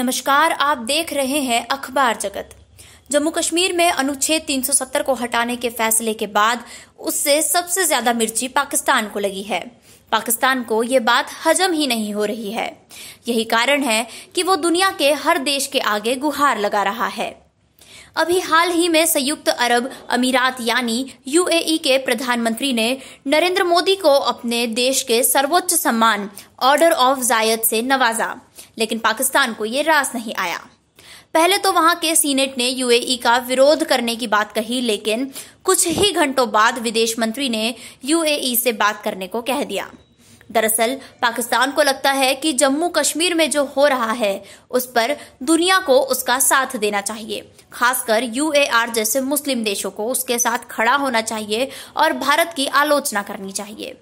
नमस्कार आप देख रहे हैं अखबार जगत जम्मू कश्मीर में अनुच्छेद 370 को हटाने के फैसले के बाद उससे सबसे ज्यादा मिर्ची पाकिस्तान को लगी है पाकिस्तान को ये बात हजम ही नहीं हो रही है यही कारण है कि वो दुनिया के हर देश के आगे गुहार लगा रहा है अभी हाल ही में संयुक्त अरब अमीरात यानी यूएई के प्रधानमंत्री ने नरेंद्र मोदी को अपने देश के सर्वोच्च सम्मान ऑर्डर ऑफ जायद से नवाजा लेकिन पाकिस्तान को ये रास नहीं आया पहले तो वहां के सीनेट ने यूएई का विरोध करने की बात कही लेकिन कुछ ही घंटों बाद विदेश मंत्री ने यूएई से बात करने को कह दिया दरअसल पाकिस्तान को लगता है कि जम्मू कश्मीर में जो हो रहा है उस पर दुनिया को उसका साथ देना चाहिए खासकर यूएआर जैसे मुस्लिम देशों को उसके साथ खड़ा होना चाहिए और भारत की आलोचना करनी चाहिए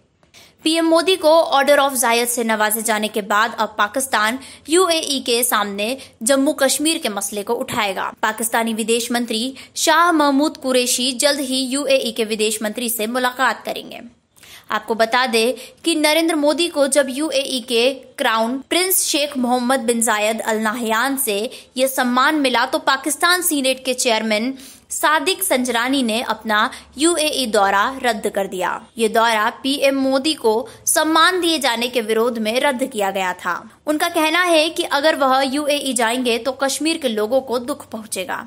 पीएम मोदी को ऑर्डर ऑफ जायद से नवाजे जाने के बाद अब पाकिस्तान यूएई के सामने जम्मू कश्मीर के मसले को उठाएगा पाकिस्तानी विदेश मंत्री शाह महमूद कुरैशी जल्द ही यूएई के विदेश मंत्री से मुलाकात करेंगे आपको बता दें कि नरेंद्र मोदी को जब यूएई के crown prince Sheikh Mohammed bin Zayed Al Nahyan से यह सम्मान मिला तो पाकिस्तान सीनेट के चेयरमैन सादिक संजरानी ने अपना यूएई दौरा रद्द कर दिया ये दौरा पीएम मोदी को सम्मान दिए जाने के विरोध में रद्द किया गया था उनका कहना है कि अगर वह यूएई जाएंगे तो कश्मीर के लोगों को दुख पहुंचेगा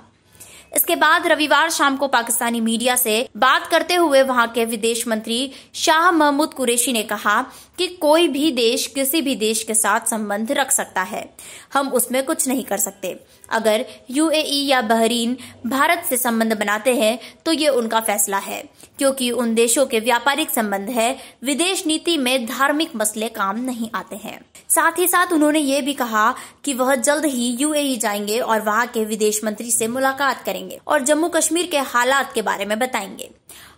इसके बाद रविवार शाम को पाकिस्तानी मीडिया से बात करते हुए वहां के विदेश मंत्री शाह महमूद कुरेशी ने कहा कि कोई भी देश किसी भी देश के साथ संबंध रख सकता है हम उसमें कुछ नहीं कर सकते अगर यूएई या बहरीन भारत से संबंध बनाते हैं तो ये उनका फैसला है क्योंकि उन देशों के व्यापारिक संबंध है विदेश नीति में धार्मिक मसले काम नहीं आते हैं साथ ही साथ उन्होंने ये भी कहा कि वह जल्द ही यूएई जाएंगे और वहां के विदेश मंत्री से मुलाकात करेंगे और जम्मू कश्मीर के हालात के बारे में बताएंगे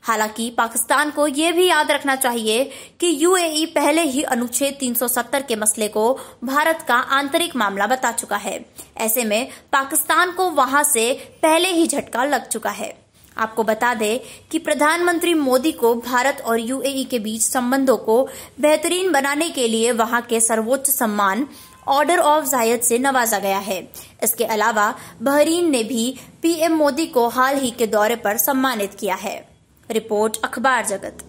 हालांकि पाकिस्तान को यह भी याद रखना चाहिए कि यूएई पहले ही अनुच्छेद 370 के मसले को भारत का आंतरिक मामला बता चुका है ऐसे में पाकिस्तान को वहां से पहले ही झटका लग चुका है आपको बता दें कि प्रधानमंत्री मोदी को भारत और यूएई के बीच संबंधों को बेहतरीन बनाने के लिए वहां के सर्वोच्च सम्मान ऑर्डर ऑफ जायद से नवाजा गया है इसके अलावा बहरीन ने भी पीएम मोदी को हाल ही के दौरे पर सम्मानित किया है रिपोर्ट अखबार जगत